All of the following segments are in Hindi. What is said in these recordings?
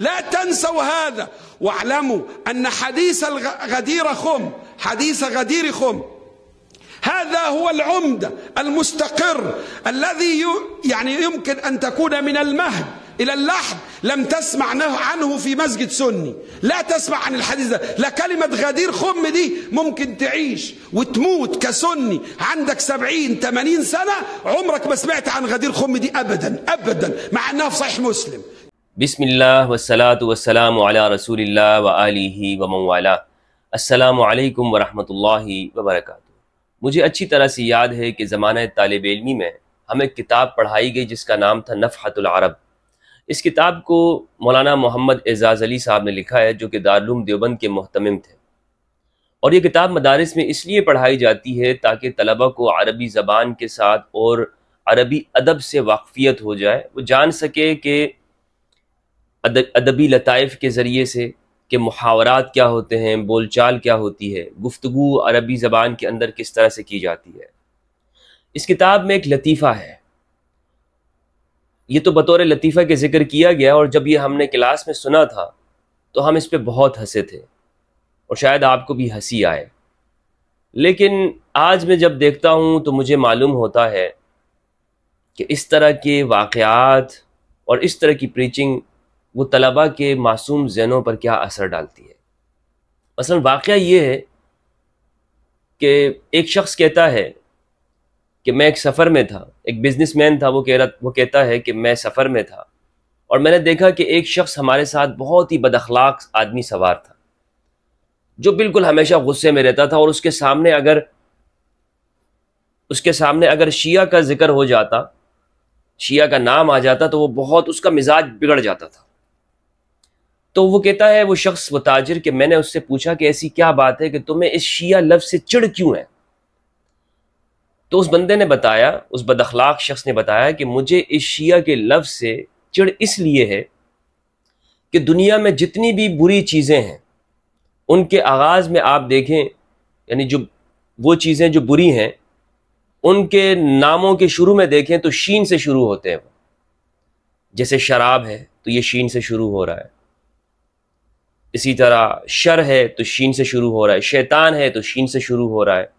لا تنسوا هذا واعلموا أن حديث غدير خم حديث غدير خم هذا هو العمدة المستقر الذي يعني يمكن أن تكون من المهد إلى اللحد لم تسمع عنه في مسجد سني لا تسمع عن الحديث ده لا كلمة غدير خم دي ممكن تعيش وتموت كسني عندك سبعين تمانين سنة عمرك ما سمعت عن غدير خم دي أبدا أبدا مع أنها في صحيح مسلم बिसमिल्ल वसलात वसलाम रसूल व व रहमतुल्लाहि व वबरक मुझे अच्छी तरह से याद है कि ज़माना तालब इलमी में हमें किताब पढ़ाई गई जिसका नाम था अरब इस किताब को मौलाना मोहम्मद एजाज़ अली साहब ने लिखा है जो कि दारूम देवबंद के महतम थे और ये किताब मदारस में इसलिए पढ़ाई जाती है ताकि तलबा को अरबी ज़बान के साथ और अरबी अदब से वाकफियत हो जाए वो जान सके कि अदबी लताइफ के ज़रिए से कि मुहावरात क्या होते हैं बोलचाल क्या होती है गुफ्तु अरबी ज़बान के अंदर किस तरह से की जाती है इस किताब में एक लतीफ़ा है ये तो बतौर लतीफ़ा के ज़िक्र किया गया और जब ये हमने क्लास में सुना था तो हम इस पर बहुत हंसे थे और शायद आपको भी हंसी आए लेकिन आज मैं जब देखता हूँ तो मुझे मालूम होता है कि इस तरह के वाक़ात और इस तरह की प्रीचिंग वो तलबा के मासूम जहनों पर क्या असर डालती है असल वाक़ ये है कि एक शख्स कहता है कि मैं एक सफ़र में था एक बिजनेसमैन था वो कह रहा वो कहता है कि मैं सफ़र में था और मैंने देखा कि एक शख्स हमारे साथ बहुत ही बदखलाक आदमी सवार था जो बिल्कुल हमेशा गुस्से में रहता था और उसके सामने अगर उसके सामने अगर शिया का जिक्र हो जाता शिया का नाम आ जाता तो वो बहुत उसका मिजाज बिगड़ जाता था तो वो कहता है वो शख्स वो ताजिर कि मैंने उससे पूछा कि ऐसी क्या बात है कि तुम्हें इस शिया लफ्ज से चिड़ क्यों है तो उस बंदे ने बताया उस बदखलाक शख्स ने बताया कि मुझे इस शिया के लफ्ज से चिड़ इसलिए है कि दुनिया में जितनी भी बुरी चीज़ें हैं उनके आगाज़ में आप देखें यानी जो वो चीज़ें जो बुरी हैं उनके नामों के शुरू में देखें तो शीन से शुरू होते हैं वो जैसे शराब है तो ये शीन से शुरू हो रहा है इसी तरह शर है तो शीन से शुरू हो रहा है शैतान है तो शीन से शुरू हो रहा है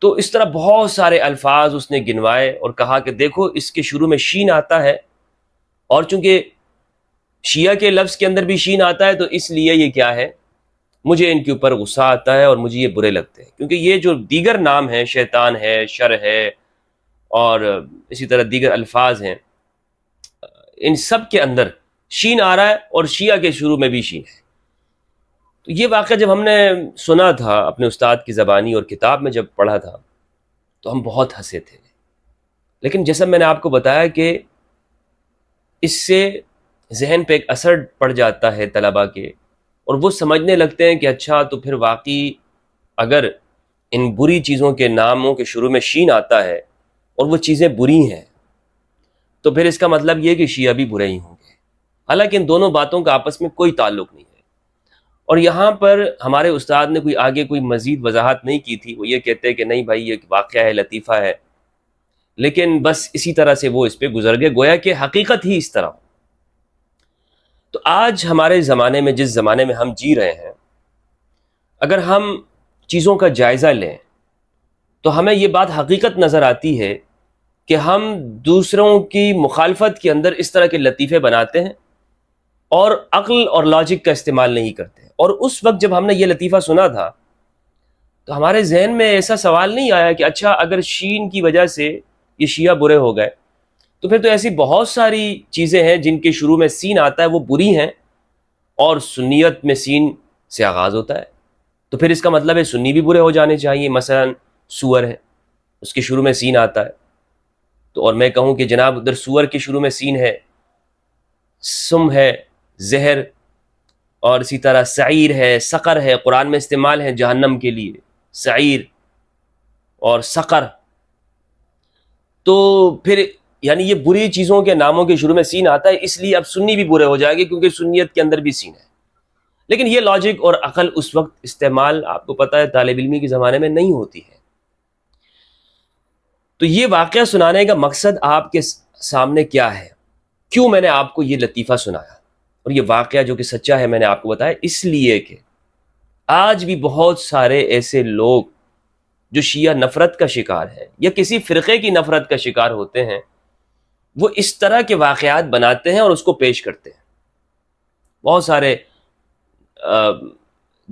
तो इस तरह बहुत सारे अल्फाज उसने गिनवाए और कहा कि देखो इसके शुरू में शीन आता है और चूंकि शिया के लफ्ज़ के अंदर भी शीन आता है तो इसलिए ये क्या है मुझे इनके ऊपर गुस्सा आता है और मुझे ये बुरे लगते हैं क्योंकि ये जो दीगर नाम है शैतान है शर है और इसी तरह दीगर अल्फाज हैं इन सब के अंदर शीन आ रहा है और शिया के शुरू में भी शीन है तो ये वाक़ जब हमने सुना था अपने उस्ताद की ज़बानी और किताब में जब पढ़ा था तो हम बहुत हंसे थे लेकिन जैसा मैंने आपको बताया कि इससे जहन पे एक असर पड़ जाता है तलबा के और वो समझने लगते हैं कि अच्छा तो फिर वाकई अगर इन बुरी चीज़ों के नामों के शुरू में शीन आता है और वो चीज़ें बुरी हैं तो फिर इसका मतलब ये कि शिया भी बुरे ही होंगे हालांकि इन दोनों बातों का आपस में कोई ताल्लुक नहीं है और यहाँ पर हमारे उस्ताद ने कोई आगे कोई मजीद वजाहत नहीं की थी वो ये कहते हैं कि नहीं भाई ये वाक़ है लतीफ़ा है लेकिन बस इसी तरह से वो इस पर गुजर गए गोया कि हकीकत ही इस तरह हो तो आज हमारे ज़माने में जिस ज़माने में हम जी रहे हैं अगर हम चीज़ों का जायज़ा लें तो हमें ये बात हकीकत नज़र आती है कि हम दूसरों की मुखालफत के अंदर इस तरह के लतीफ़े बनाते हैं और अक्ल और लॉजिक का इस्तेमाल नहीं करते और उस वक्त जब हमने ये लतीफ़ा सुना था तो हमारे जहन में ऐसा सवाल नहीं आया कि अच्छा अगर शीन की वजह से ये शिया बुरे हो गए तो फिर तो ऐसी बहुत सारी चीज़ें हैं जिनके शुरू में सीन आता है वो बुरी हैं और सुनीत में सीन से आगाज़ होता है तो फिर इसका मतलब है सुन्नी भी बुरे हो जाने चाहिए मसलन सुअर है उसके शुरू में सीन आता है तो और मैं कहूँ कि जनाब उधर सुअर के शुरू में सीन है सुम है जहर और इसी तरह सैर है सकर है कुरान में इस्तेमाल है जहन्नम के लिए सैर और सकर तो फिर यानी ये बुरी चीज़ों के नामों के शुरू में सीन आता है इसलिए अब सुन्नी भी बुरे हो जाएंगे क्योंकि सुन्नीत के अंदर भी सीन है लेकिन ये लॉजिक और अकल उस वक्त इस्तेमाल आपको पता है तालब इलमी के ज़माने में नहीं होती है तो ये वाक़ सुनाने का मकसद आपके सामने क्या है क्यों मैंने आपको ये लतीफ़ा सुनाया और ये वाक़ जो कि सच्चा है मैंने आपको बताया इसलिए कि आज भी बहुत सारे ऐसे लोग जो शिया नफ़रत का शिकार है या किसी फ़िरक़े की नफ़रत का शिकार होते हैं वो इस तरह के वाक़ात बनाते हैं और उसको पेश करते हैं बहुत सारे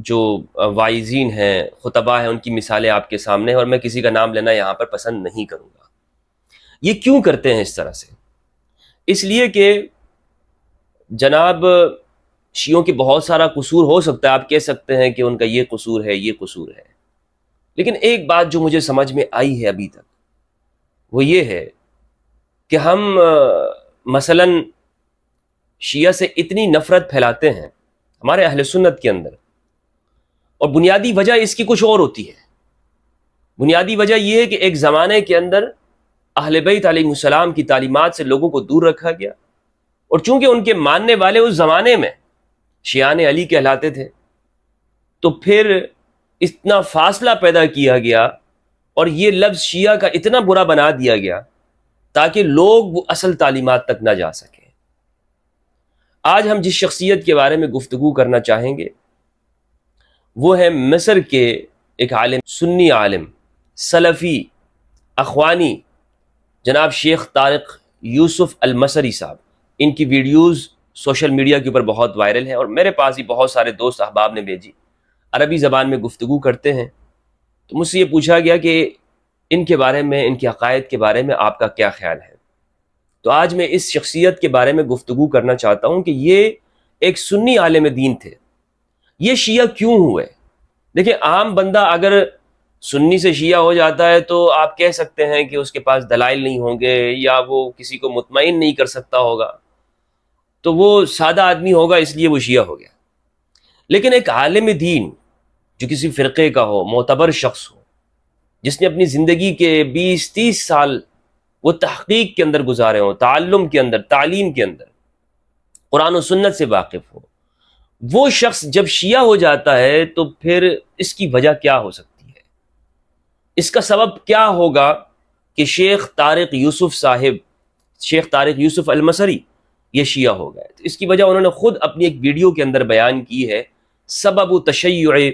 जो वाइजीन हैं खुतबा हैं उनकी मिसालें आपके सामने हैं और मैं किसी का नाम लेना यहाँ पर पसंद नहीं करूँगा ये क्यों करते हैं इस तरह से इसलिए कि जनाब शियों की बहुत सारा कसूर हो सकता है आप कह सकते हैं कि उनका ये कसूर है ये कसूर है लेकिन एक बात जो मुझे समझ में आई है अभी तक वो ये है कि हम मसलन शिया से इतनी नफरत फैलाते हैं हमारे अहल सुन्नत के अंदर और बुनियादी वजह इसकी कुछ और होती है बुनियादी वजह यह है कि एक ज़माने के अंदर अहलबई बैत सलाम की तालीमत से लोगों को दूर रखा गया और चूंकि उनके मानने वाले उस जमाने में शियाने अली कहलाते थे तो फिर इतना फासला पैदा किया गया और ये लफ्ज़ शिया का इतना बुरा बना दिया गया ताकि लोग वो असल तालीमत तक ना जा सकें आज हम जिस शख्सियत के बारे में गुफ्तु करना चाहेंगे वो है मिस्र के एक आलिम सुन्नी आलिम सलफ़ी अखवानी जनाब शेख तारक यूसुफ़ अलमसरी साहब इनकी वीडियोस सोशल मीडिया के ऊपर बहुत वायरल है और मेरे पास ही बहुत सारे दोस्त अहबाब ने भेजी अरबी ज़बान में गुफ्तु करते हैं तो मुझसे ये पूछा गया कि इनके बारे में इनके अकायद के बारे में आपका क्या ख्याल है तो आज मैं इस शख्सियत के बारे में गुफ्तु करना चाहता हूँ कि ये एक सुन्नी आलम दीन थे ये शिया क्यों हुए देखिए आम बंदा अगर सुन्नी से शिया हो जाता है तो आप कह सकते हैं कि उसके पास दलाइल नहीं होंगे या वो किसी को मुतमिन नहीं कर सकता होगा तो वो सादा आदमी होगा इसलिए वो शिया हो गया लेकिन एक आलम दीन जो किसी फ़िरक़े का हो मोतबर शख्स हो जिसने अपनी ज़िंदगी के बीस तीस साल वो तहकीक के अंदर गुजारे हों तम के अंदर तालीम के अंदर कुरान और सुन्नत से वाकिफ़ हो वो शख्स जब शिया हो जाता है तो फिर इसकी वजह क्या हो सकती है इसका सबब क्या होगा कि शेख तारिक यूसुफ साहिब शेख तारिक यूसुफ अलमसरी ये शिया हो गए तो इसकी वजह उन्होंने खुद अपनी एक वीडियो के अंदर बयान की है सबब तशै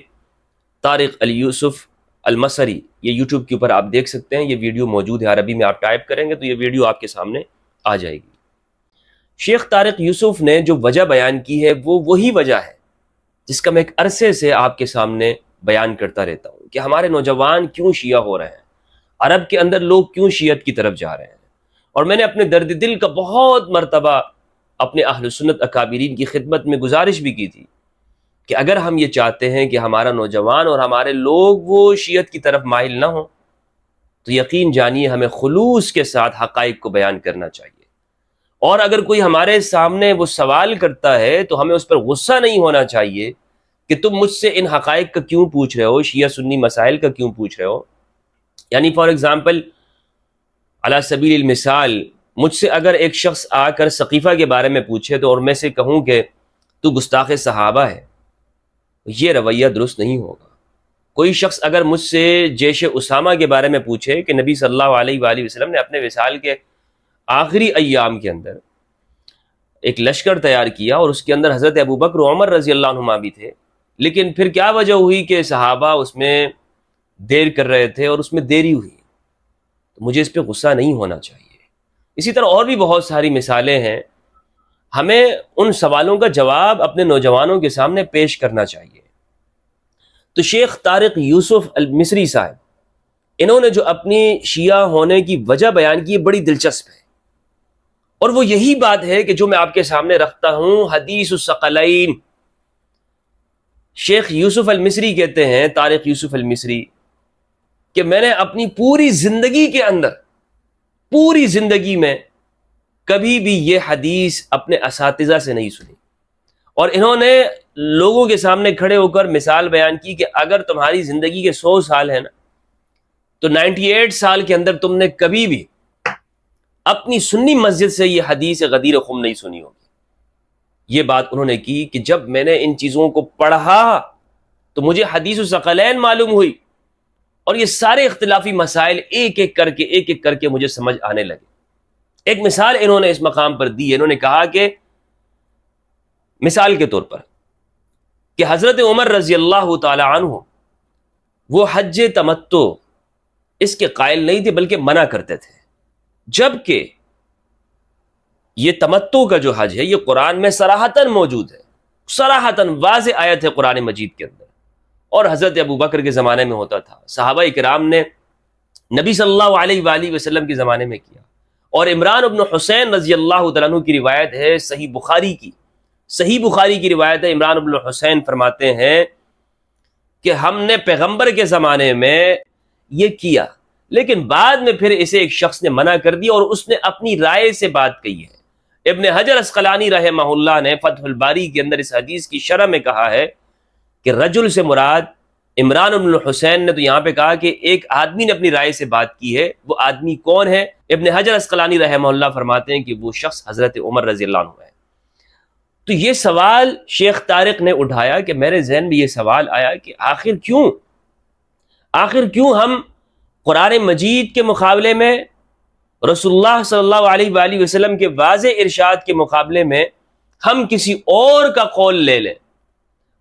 तारिक अली यूसुफ अलमसरी ये यूट्यूब के ऊपर आप देख सकते हैं ये वीडियो मौजूद है अरबी में आप टाइप करेंगे तो ये वीडियो आपके सामने आ जाएगी शेख तारिक यूसुफ ने जो वजह बयान की है वो वही वजह है जिसका मैं एक अरसे से आपके सामने बयान करता रहता हूँ कि हमारे नौजवान क्यों शिया हो रहे हैं अरब के अंदर लोग क्यों शीयत की तरफ जा रहे हैं और मैंने अपने दर्द दिल का बहुत मरतबा अपने अहल सुन्नत अकाबरीन की खिदमत में गुजारिश भी की थी कि अगर हम ये चाहते हैं कि हमारा नौजवान और हमारे लोग वो शीयत की तरफ माहिल ना हों तो यकीन जानिए हमें खलूस के साथ हक़ को बयान करना चाहिए और अगर कोई हमारे सामने वो सवाल करता है तो हमें उस पर गुस्सा नहीं होना चाहिए कि तुम मुझसे इन हक़ का क्यों पूछ रहे हो शिया सुन्नी मसाइल का क्यों पूछ रहे हो यानी फॉर एग्ज़ाम्पल अला सबील मिसाल मुझसे अगर एक शख्स आकर सकीफ़ा के बारे में पूछे तो और मैं से कहूँ कि तू गुस्ताख सहाबा है तो ये रवैया दुरुस्त नहीं होगा कोई शख्स अगर मुझसे जैश उसामा के बारे में पूछे कि नबी सल्लल्लाहु अलैहि वसल्लम ने अपने विसाल के आखिरी अयाम के अंदर एक लश्कर तैयार किया और उसके अंदर हज़रत अबू बकर उमर रजी अल्लाह भी थे लेकिन फिर क्या वजह हुई कि सहाबा उसमें देर कर रहे थे और उसमें देरी हुई तो मुझे इस पर गुस्सा नहीं होना चाहिए इसी तरह और भी बहुत सारी मिसालें हैं हमें उन सवालों का जवाब अपने नौजवानों के सामने पेश करना चाहिए तो शेख तारिक यूसुफ अल मिसरी साहब इन्होंने जो अपनी शिया होने की वजह बयान की बड़ी दिलचस्प है और वो यही बात है कि जो मैं आपके सामने रखता हूं हदीस सकलैन शेख यूसुफ अल मिसरी कहते हैं तारिक यूसुफ अल मिसरी कि मैंने अपनी पूरी जिंदगी के अंदर पूरी जिंदगी में कभी भी ये हदीस अपने इस से नहीं सुनी और इन्होंने लोगों के सामने खड़े होकर मिसाल बयान की कि अगर तुम्हारी जिंदगी के सौ साल है ना तो 98 साल के अंदर तुमने कभी भी अपनी सुन्नी मस्जिद से यह हदीस गदीर खुम नहीं सुनी होगी ये बात उन्होंने की कि जब मैंने इन चीज़ों को पढ़ा तो मुझे हदीस सकलैन मालूम हुई और ये सारे इख्तलाफी मसाइल एक एक करके एक एक करके मुझे समझ आने लगे एक मिसाल इन्होंने इस मकाम पर दी इन्होंने कहा कि मिसाल के तौर पर कि हज़रत उमर रजी अल्लाह तु वो हज तमत्तो इसके कायल नहीं थे बल्कि मना करते थे जबकि ये तमत्तो का जो हज है ये कुरान में सराहतन मौजूद है सराहतन वाज आयत है कुरान मजीद के अंदर और हज़रत अबू बकर के ज़माने में होता था साहबा इकराम ने नबी सल्लल्लाहु अलैहि वसल्लम के ज़माने में किया और इमरान अबन हुसैन रजी अल्लाह तु की रिवायत है सही बुखारी की सही बुखारी की रिवायत है इमरान अबन हुसैन फरमाते हैं कि हमने पैगम्बर के ज़माने में ये किया लेकिन बाद में फिर इसे एक शख्स ने मना कर दिया और उसने अपनी राय से बात कही है इबन हजर असकलानी रहे ने फतहबारी के अंदर इस हदीस की शरह में कहा है कि रजुल से मुराद इमरान अबन हुसैन ने तो यहाँ पे कहा कि एक आदमी ने अपनी राय से बात की है वो आदमी कौन है इबन हजर असकलानी रहमल्ला फरमाते हैं कि वो शख्स हजरत उमर रजी है तो ये सवाल शेख तारिक ने उठाया कि मेरे जहन में ये सवाल आया कि आखिर क्यों आखिर क्यों हम कुरान मजीद के मुकाबले में रसोल्ला सल्लल्लाहु अलैहि वसल्लम के वाज इरशाद के मुकाबले में हम किसी और का कौल ले लें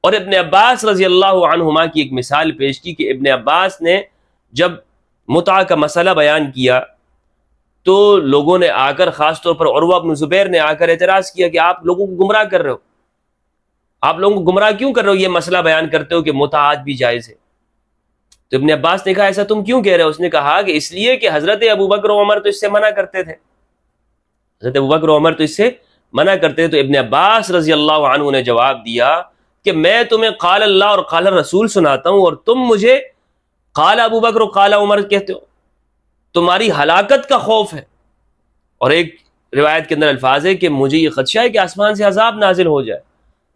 और इबन अब्बास रजी अल्लाह की एक मिसाल पेश की कि इबन अब्बास ने जब मुता का मसला बयान किया तो लोगों ने आकर ख़ास तौर पर और अबन ज़ुबैर ने आकर एतराज़ किया कि आप लोगों को गुमराह कर रहे हो आप लोगों को गुमराह क्यों कर रहे हो ये मसला बयान करते हो कि आज भी जायज़ है तो इबन अब्बास ने कहा ऐसा तुम क्यों कह रहे हो उसने कहा कि इसलिए कि हज़रत अबू बकर उमर तो इससे मना करते थे हज़रत अबू बकर उमर तो इससे मना करते थे तो इबन अब्बास रजी अल्लाह ने जवाब दिया कि मैं तुम्हें काल अल्लाह और काल रसूल सुनाता हूं और तुम मुझे काल अबू बकर और उमर कहते हो तुम्हारी हलाकत का खौफ है और एक रिवायत के अंदर अल्फाज है कि मुझे ये खदशा है कि आसमान से अजाब नाजिल हो जाए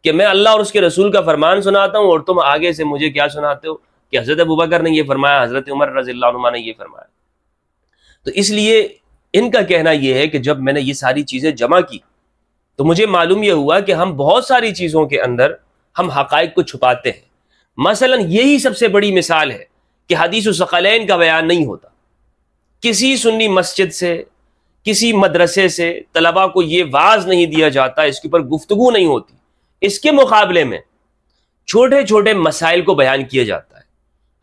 कि मैं अल्लाह और उसके रसूल का फरमान सुनाता हूँ और तुम आगे से मुझे क्या सुनाते हो कि हज़रत अबू बकर ने यह फरमाया हज़रत उमर रजील्ला ने यह फरमाया तो इसलिए इनका कहना यह है कि जब मैंने ये सारी चीज़ें जमा की तो मुझे मालूम यह हुआ कि हम बहुत सारी चीज़ों के अंदर हम हक़ को छुपाते हैं मसलन यही सबसे बड़ी मिसाल है कि हदीस सकलैन का बयान नहीं होता किसी सुन्नी मस्जिद से किसी मदरसे से तलबा को ये वाज नहीं दिया जाता इसके ऊपर गुफ्तु नहीं होती इसके मुकाबले में छोटे छोटे मसाइल को बयान किया जाता है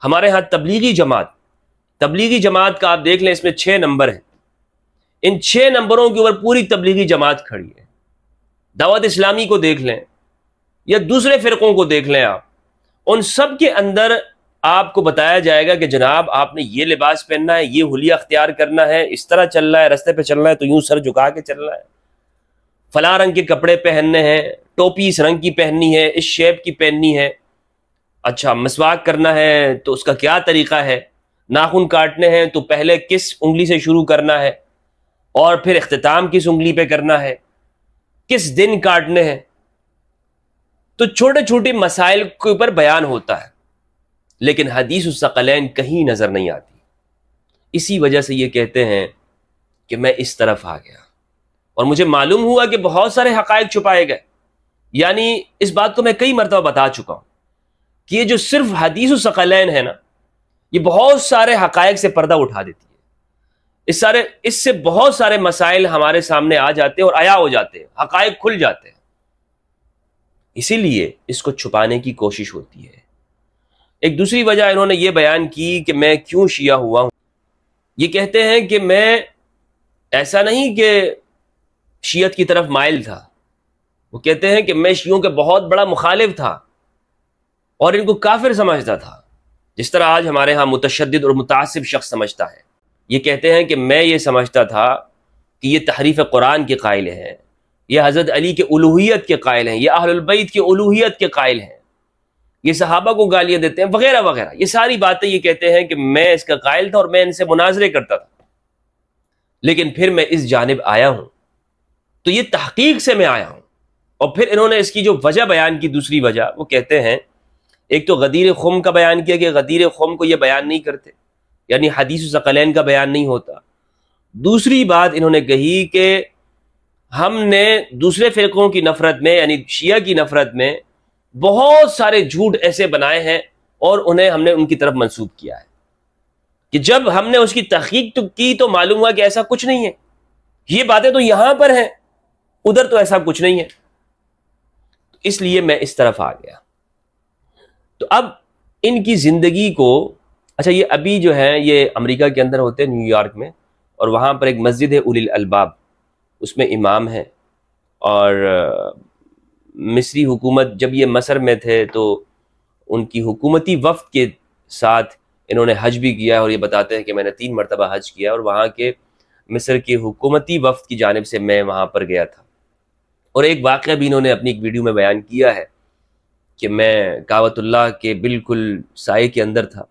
हमारे यहाँ तबलीगी जमात तबलीगी जमात का आप देख लें इसमें छः नंबर हैं इन छः नंबरों के ऊपर पूरी तबलीगी जमात खड़ी है दावत इस्लामी को देख लें या दूसरे फिरकों को देख लें आप उन सब के अंदर आपको बताया जाएगा कि जनाब आपने ये लिबास पहनना है ये हुलिया अख्तियार करना है इस तरह चलना है रस्ते पे चलना है तो यूं सर झुका के चलना है फला रंग के कपड़े पहनने हैं टोपी इस रंग की पहननी है इस शेप की पहननी है अच्छा मसवाक करना है तो उसका क्या तरीका है नाखून काटने हैं तो पहले किस उंगली से शुरू करना है और फिर अख्ताम किस उंगली पे करना है किस दिन काटने हैं तो छोटे छोटे मसाइल के ऊपर बयान होता है लेकिन हदीस उसकलैन कहीं नज़र नहीं आती इसी वजह से ये कहते हैं कि मैं इस तरफ आ गया और मुझे मालूम हुआ कि बहुत सारे हक़ छुपाए गए यानी इस बात को मैं कई मरतबा बता चुका हूँ कि ये जो सिर्फ हदीस सकलैन है ना ये बहुत सारे हक़ से पर्दा उठा देती है इस सारे इससे बहुत सारे मसाइल हमारे सामने आ जाते हैं और आया हो जाते हैं हकायक खुल जाते हैं इसीलिए इसको छुपाने की कोशिश होती है एक दूसरी वजह इन्होंने ये बयान की कि मैं क्यों शिया हुआ हूं ये कहते हैं कि मैं ऐसा नहीं कि शीयत की तरफ माइल था वो कहते हैं कि मैं शियों के बहुत बड़ा मुखालिफ था और इनको काफिर समझता था जिस तरह आज हमारे यहाँ मुतशद और मुतासब शख्स समझता है ये कहते हैं कि मैं ये समझता था कि ये तहरीफ कुरान के कायल हैं ये हज़रत अली के उलूहियत के कायल हैं ये अहलबैत के उलूहियत के कायल हैं ये सहाबा को गालियाँ देते हैं वगैरह वगैरह ये सारी बातें ये कहते हैं कि मैं इसका कायल था और मैं इनसे मुनाजरे करता था लेकिन फिर मैं इस जानब आया हूँ तो ये तहकीक से मैं आया हूँ और फिर इन्होंने इसकी जो वजह बयान की दूसरी वजह वो कहते हैं एक तो गदीर खुम का बयान किया कि गदीर खुम को ये बयान नहीं करते यानी हदीस का बयान नहीं होता दूसरी बात इन्होंने कही कि हमने दूसरे फिरकों की नफरत में यानी शिया की नफरत में बहुत सारे झूठ ऐसे बनाए हैं और उन्हें हमने उनकी तरफ मंसूब किया है कि जब हमने उसकी तहकीक तो की तो मालूम हुआ कि ऐसा कुछ नहीं है ये बातें तो यहां पर हैं उधर तो ऐसा कुछ नहीं है इसलिए मैं इस तरफ आ गया तो अब इनकी ज़िंदगी को अच्छा ये अभी जो है ये अमेरिका के अंदर होते हैं न्यूयॉर्क में और वहाँ पर एक मस्जिद है उलिल अलबाब उसमें इमाम हैं और मिस्री हुकूमत जब ये मसर में थे तो उनकी हुकूमती वफ़ के साथ इन्होंने हज भी किया और ये बताते हैं कि मैंने तीन मरतबा हज किया और वहाँ के मिस्र के हुकूमती वफ़ की जानब से मैं वहाँ पर गया था और एक वाक़ भी इन्होंने अपनी एक वीडियो में बयान किया है कि मैं कावतुल्ला के बिल्कुल साय के अंदर था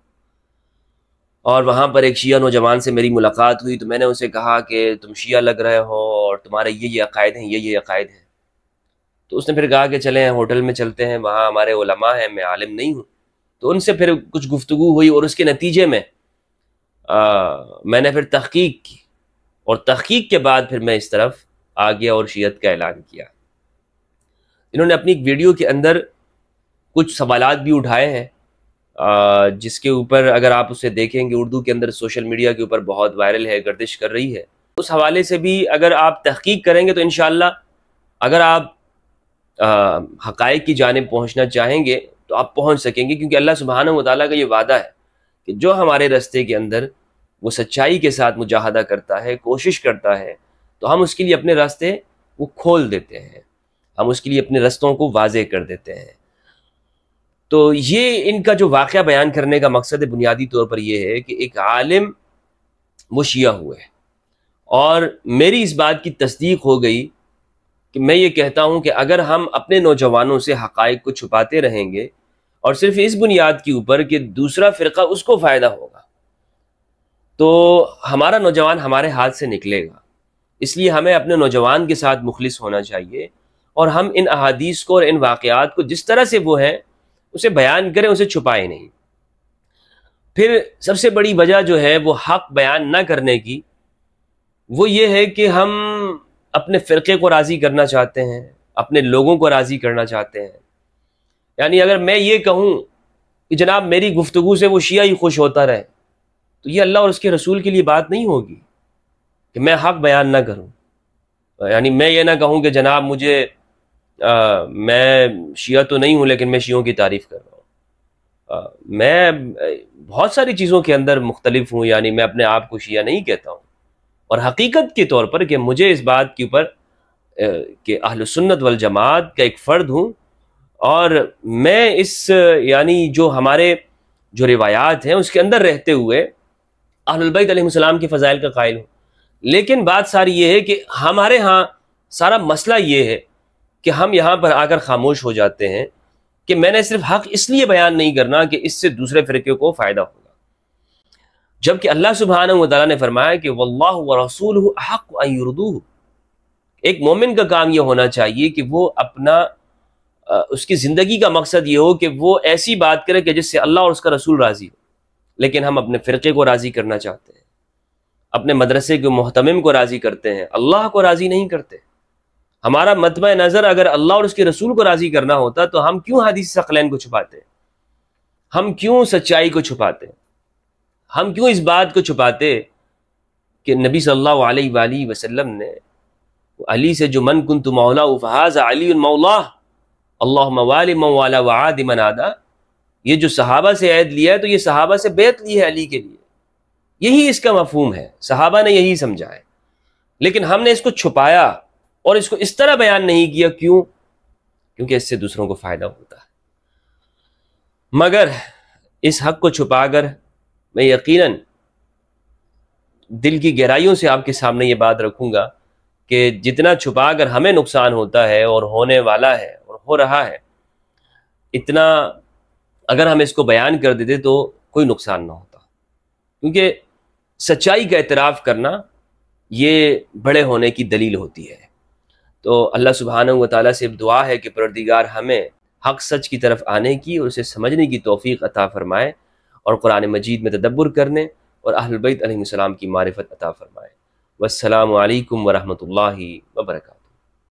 और वहाँ पर एक शिया नौजवान से मेरी मुलाकात हुई तो मैंने उनसे कहा कि तुम शिया लग रहे हो और तुम्हारे ये ये अकायद हैं ये ये अकायद हैं तो उसने फिर कहा कि हैं होटल में चलते हैं वहाँ हमारे ओलमा हैं मैं आलिम नहीं हूँ तो उनसे फिर कुछ गुफ्तु हुई और उसके नतीजे में आ, मैंने फिर तहकीक की और तहकीक के बाद फिर मैं इस तरफ आ गया और शीयत का ऐलान किया इन्होंने अपनी एक वीडियो के अंदर कुछ सवाल भी उठाए हैं जिसके ऊपर अगर आप उसे देखेंगे उर्दू के अंदर सोशल मीडिया के ऊपर बहुत वायरल है गर्दिश कर रही है उस हवाले से भी अगर आप तहकीक करेंगे तो इन अगर आप हक़ की जानब पहुँचना चाहेंगे तो आप पहुँच सकेंगे क्योंकि अल्लाह सुबहाना मताल का ये वादा है कि जो हमारे रस्ते के अंदर वो सच्चाई के साथ मुजाहदा करता है कोशिश करता है तो हम उसके लिए अपने रास्ते वो खोल देते हैं हम उसके लिए अपने रस्तों को वाजे कर देते हैं तो ये इनका जो वाक़ बयान करने का मकसद है बुनियादी तौर पर यह है कि एक आलिम मुशिया शिया हुए और मेरी इस बात की तस्दीक हो गई कि मैं ये कहता हूँ कि अगर हम अपने नौजवानों से हक़ को छुपाते रहेंगे और सिर्फ इस बुनियाद के ऊपर कि दूसरा फ़िरका उसको फ़ायदा होगा तो हमारा नौजवान हमारे हाथ से निकलेगा इसलिए हमें अपने नौजवान के साथ मुखलिस होना चाहिए और हम इन अहादीस को और इन वाक़ को जिस तरह से वो हैं उसे बयान करें उसे छुपाए नहीं फिर सबसे बड़ी वजह जो है वो हक बयान ना करने की वो ये है कि हम अपने फ़िरके को राज़ी करना चाहते हैं अपने लोगों को राज़ी करना चाहते हैं यानी अगर मैं ये कहूँ कि जनाब मेरी गुफ्तु से वो शिया ही खुश होता रहे तो ये अल्लाह और उसके रसूल के लिए बात नहीं होगी कि मैं हक बयान ना करूँ यानी मैं ये ना कहूँ कि जनाब मुझे मैं शिया तो नहीं हूँ लेकिन मैं शियों की तारीफ़ कर रहा हूँ मैं बहुत सारी चीज़ों के अंदर मुख्तलिफ हूँ यानी मैं अपने आप को शिया नहीं कहता हूँ और हकीकत के तौर पर कि मुझे इस बात के ऊपर कि अहलसन्नत वल जमात का एक फ़र्द हूँ और मैं इस यानी जो हमारे जो रिवायात हैं उसके अंदर रहते हुए अहलबैतम के फ़जाइल का कायल हूँ लेकिन बात सारी ये है कि हमारे यहाँ सारा मसला ये है कि हम यहाँ पर आकर खामोश हो जाते हैं कि मैंने सिर्फ हक इसलिए बयान नहीं करना कि इससे दूसरे फिरके को फ़ायदा होगा जबकि अल्लाह सुबहान वाली ने फरमाया कि वल्लाह व रसूल हक एक मोमिन का काम यह होना चाहिए कि वो अपना उसकी ज़िंदगी का मकसद ये हो कि वो ऐसी बात करे कि जिससे अल्लाह और उसका रसूल राज़ी हो लेकिन हम अपने फ़िरके को राज़ी करना चाहते हैं अपने मदरसे के महतम को राज़ी करते हैं अल्लाह को राज़ी नहीं करते हमारा मतब नज़र अगर अल्लाह और उसके रसूल को राज़ी करना होता तो हम क्यों हदीस सकलैन को छुपाते हम क्यों सच्चाई को छुपाते हम क्यों इस बात को छुपाते कि नबी सल्ला वसलम ने अली से जो मन कुन तो मौला उफहाज अली मौला अल्लाह मवाल मौला वाद मनादा ये जो सहाबा से ऐद लिया है तो ये सहाबा से बैत ली है अली के लिए यही इसका मफहम है सहाबा ने यही समझा है लेकिन हमने इसको छुपाया और इसको इस तरह बयान नहीं किया क्यों क्योंकि इससे दूसरों को फायदा होता है मगर इस हक को छुपाकर मैं यकीनन दिल की गहराइयों से आपके सामने ये बात रखूंगा कि जितना छुपाकर हमें नुकसान होता है और होने वाला है और हो रहा है इतना अगर हम इसको बयान कर देते तो कोई नुकसान ना होता क्योंकि सच्चाई का एतराफ़ करना ये बड़े होने की दलील होती है तो अल्लाह सुबहान व से दुआ है कि परदिगार हमें हक सच की तरफ आने की और उसे समझने की तोफ़ी अता फ़रमाए और कुरान मजीद में तदब्बर करने और अहलबैत की मारफत अता फ़रमाए वालकम वरहि वबरक